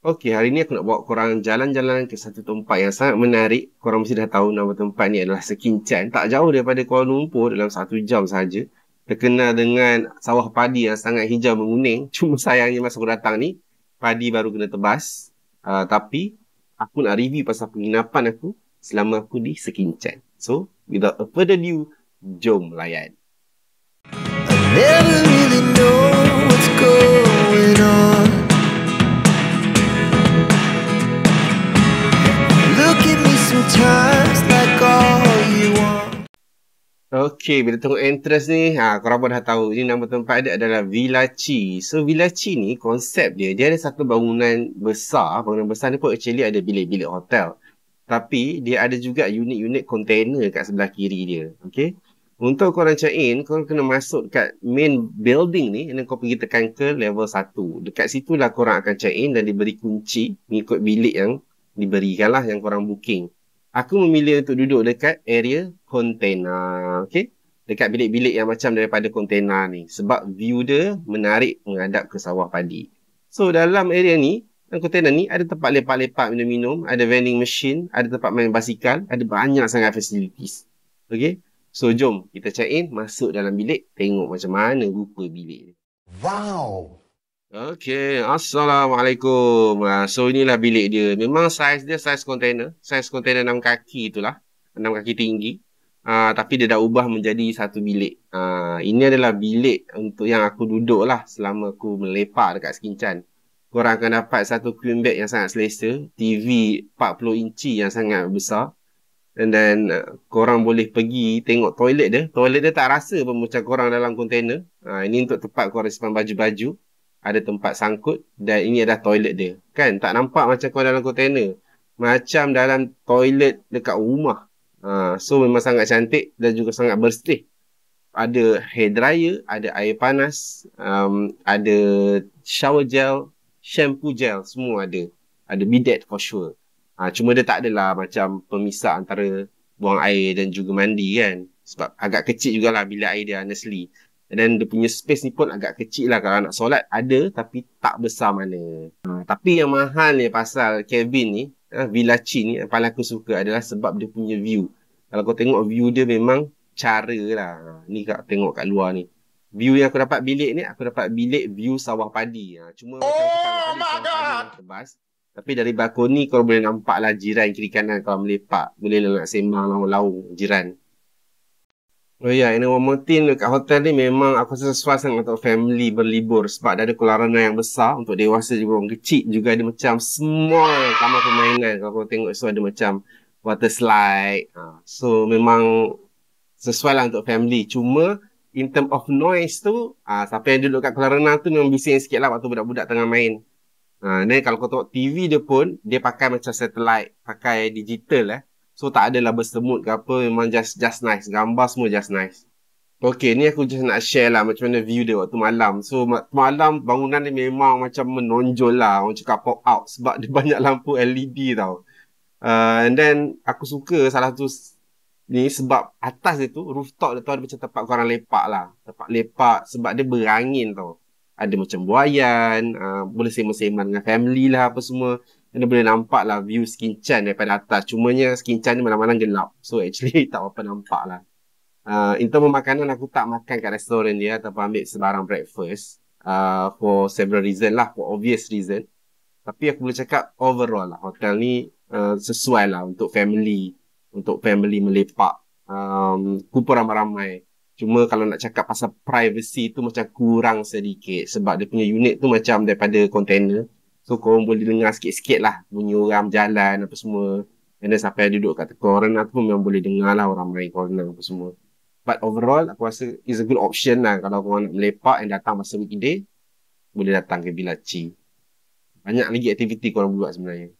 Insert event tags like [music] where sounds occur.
Okey, hari ni aku nak bawa korang jalan-jalan ke satu tempat yang sangat menarik. Korang mesti dah tahu nama tempat ni adalah Sekincan. Tak jauh daripada Kuala Lumpur dalam satu jam saja. Terkenal dengan sawah padi yang sangat hijau menguning. [laughs] Cuma sayangnya masa aku datang ni, padi baru kena tebas. Uh, tapi, aku nak review pasal penginapan aku selama aku di Sekincan. So, without a further ado, jom layan. Okey, bila tengok entrance ni, ha, korang pun dah tahu. Ini nama tempat dia adalah Villa Chi. So, Villa Chi ni konsep dia, dia ada satu bangunan besar. Bangunan besar ni pun actually ada bilik-bilik hotel. Tapi, dia ada juga unit-unit container kat sebelah kiri dia. Okey. Untuk korang cek-in, korang kena masuk dekat main building ni. Dan kau pergi tekan ke level 1. Dekat situlah korang akan cek-in dan diberi kunci mengikut bilik yang diberikan lah yang korang booking aku memilih untuk duduk dekat area kontena. Okay? Dekat bilik-bilik yang macam daripada kontena ni. Sebab view dia menarik menghadap ke sawah padi. So dalam area ni, dalam kontena ni ada tempat lepak-lepak minum-minum. Ada vending machine. Ada tempat main basikal. Ada banyak sangat facilities. Okay? So jom kita check in. Masuk dalam bilik. Tengok macam mana rupa bilik ni. Wow! Okay, Assalamualaikum. Ha, so, inilah bilik dia. Memang saiz dia saiz kontainer. Saiz kontainer 6 kaki itulah. 6 kaki tinggi. Uh, tapi dia dah ubah menjadi satu bilik. Uh, ini adalah bilik untuk yang aku duduk lah selama aku melepak dekat Skinchan. Korang akan dapat satu queen bed yang sangat selesa. TV 40 inci yang sangat besar. And then uh, korang boleh pergi tengok toilet dia. Toilet dia tak rasa pun macam korang dalam kontainer. Uh, ini untuk tempat korang simpan baju-baju ada tempat sangkut dan ini adalah toilet dia. Kan? Tak nampak macam kau dalam kontainer. Macam dalam toilet dekat rumah. Ha, so memang sangat cantik dan juga sangat bersih. Ada hair dryer, ada air panas, um, ada shower gel, shampoo gel, semua ada. Ada bidet for sure. Ha, cuma dia tak adalah macam pemisah antara buang air dan juga mandi kan. Sebab agak kecil jugalah bila air dia honestly. And then dia punya space ni pun agak kecil lah kalau nak solat ada tapi tak besar mana. Ha, tapi yang mahal ni pasal cabin ni, ha, Villa Chin ni yang paling aku suka adalah sebab dia punya view. Kalau kau tengok view dia memang cara lah. Ha, ni kau tengok kat luar ni. View yang aku dapat bilik ni, aku dapat bilik view sawah padi. Ha, cuma oh macam aku tak oh, tapi dari balkoni kau boleh nampak lah jiran kiri kanan kalau melepak. Boleh nak sembang lau-lau jiran. Oh ya, yeah. and one more thing dekat hotel ni memang aku rasa sesuai sangat untuk family berlibur sebab dia ada keluaran yang besar untuk dewasa juga orang kecil juga ada macam small kamar permainan kalau kau tengok so ada macam water slide ha, so memang sesuai lah untuk family cuma in term of noise tu uh, siapa yang duduk kat kelarenan tu memang bising sikit lah waktu budak-budak tengah main uh, then kalau kau tengok TV dia pun dia pakai macam satellite pakai digital eh So tak adalah bersemut ke apa Memang just just nice Gambar semua just nice Okay ni aku just nak share lah Macam mana view dia waktu malam So malam bangunan ni memang macam menonjol lah Orang cakap pop out Sebab dia [laughs] banyak lampu LED tau uh, And then aku suka salah tu ni sebab atas dia tu rooftop dia tu ada macam tempat korang lepak lah tempat lepak sebab dia berangin tau ada macam buayan uh, boleh sema-sema lah dengan family lah apa semua anda boleh nampak lah view skin chan daripada atas. Cumanya skin chan ni malam-malam gelap. So actually [laughs] tak apa-apa nampak lah. Uh, in term of makanan aku tak makan kat restoran dia ataupun ambil sebarang breakfast. Uh, for several reason lah. For obvious reason. Tapi aku boleh cakap overall lah hotel ni uh, sesuai lah untuk family. Untuk family melepak. Um, kumpul ramai-ramai. Cuma kalau nak cakap pasal privacy tu macam kurang sedikit. Sebab dia punya unit tu macam daripada container. So korang boleh dengar sikit-sikit lah bunyi orang jalan apa semua. And then sampai duduk kat koran aku pun memang boleh dengar lah orang main koran, apa semua. But overall aku rasa is a good option lah kalau korang nak melepak and datang masa weekday boleh datang ke Bila Chi. Banyak lagi aktiviti korang buat sebenarnya.